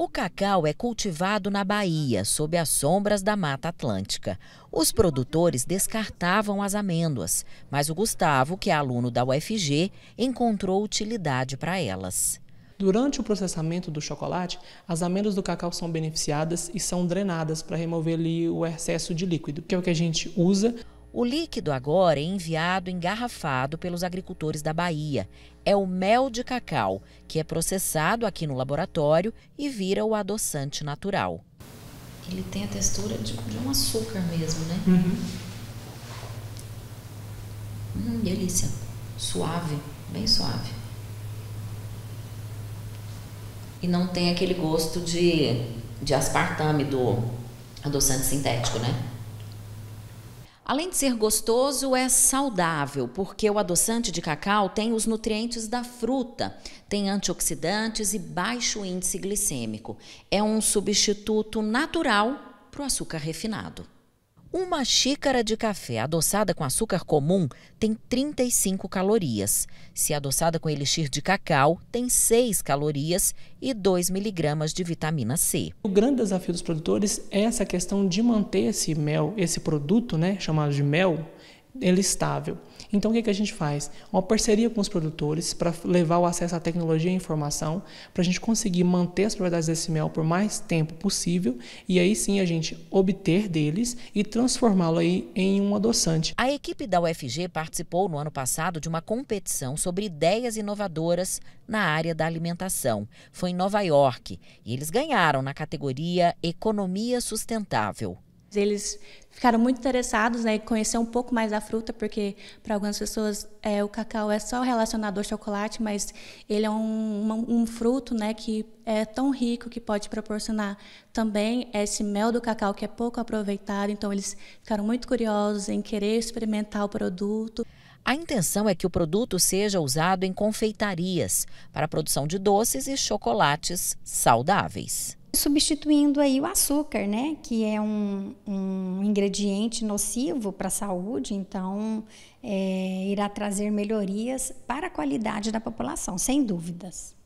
O cacau é cultivado na Bahia, sob as sombras da Mata Atlântica. Os produtores descartavam as amêndoas, mas o Gustavo, que é aluno da UFG, encontrou utilidade para elas. Durante o processamento do chocolate, as amêndoas do cacau são beneficiadas e são drenadas para remover ali o excesso de líquido, que é o que a gente usa o líquido agora é enviado engarrafado pelos agricultores da Bahia. É o mel de cacau, que é processado aqui no laboratório e vira o adoçante natural. Ele tem a textura de, de um açúcar mesmo, né? Uhum. Hum, delícia. Suave, bem suave. E não tem aquele gosto de, de aspartame do adoçante sintético, né? Além de ser gostoso, é saudável, porque o adoçante de cacau tem os nutrientes da fruta, tem antioxidantes e baixo índice glicêmico. É um substituto natural para o açúcar refinado. Uma xícara de café adoçada com açúcar comum tem 35 calorias. Se adoçada com elixir de cacau, tem 6 calorias e 2 miligramas de vitamina C. O grande desafio dos produtores é essa questão de manter esse mel, esse produto, né, chamado de mel, ele estável. Então, o que, que a gente faz? Uma parceria com os produtores para levar o acesso à tecnologia e informação, para a gente conseguir manter as propriedades desse mel por mais tempo possível e aí sim a gente obter deles e transformá-lo aí em um adoçante. A equipe da UFG participou no ano passado de uma competição sobre ideias inovadoras na área da alimentação. Foi em Nova York e eles ganharam na categoria Economia Sustentável. Eles ficaram muito interessados né, em conhecer um pouco mais da fruta, porque para algumas pessoas é, o cacau é só relacionado ao chocolate, mas ele é um, um fruto né, que é tão rico que pode proporcionar também esse mel do cacau que é pouco aproveitado. Então, eles ficaram muito curiosos em querer experimentar o produto. A intenção é que o produto seja usado em confeitarias para a produção de doces e chocolates saudáveis substituindo aí o açúcar, né, que é um, um ingrediente nocivo para a saúde, então é, irá trazer melhorias para a qualidade da população, sem dúvidas.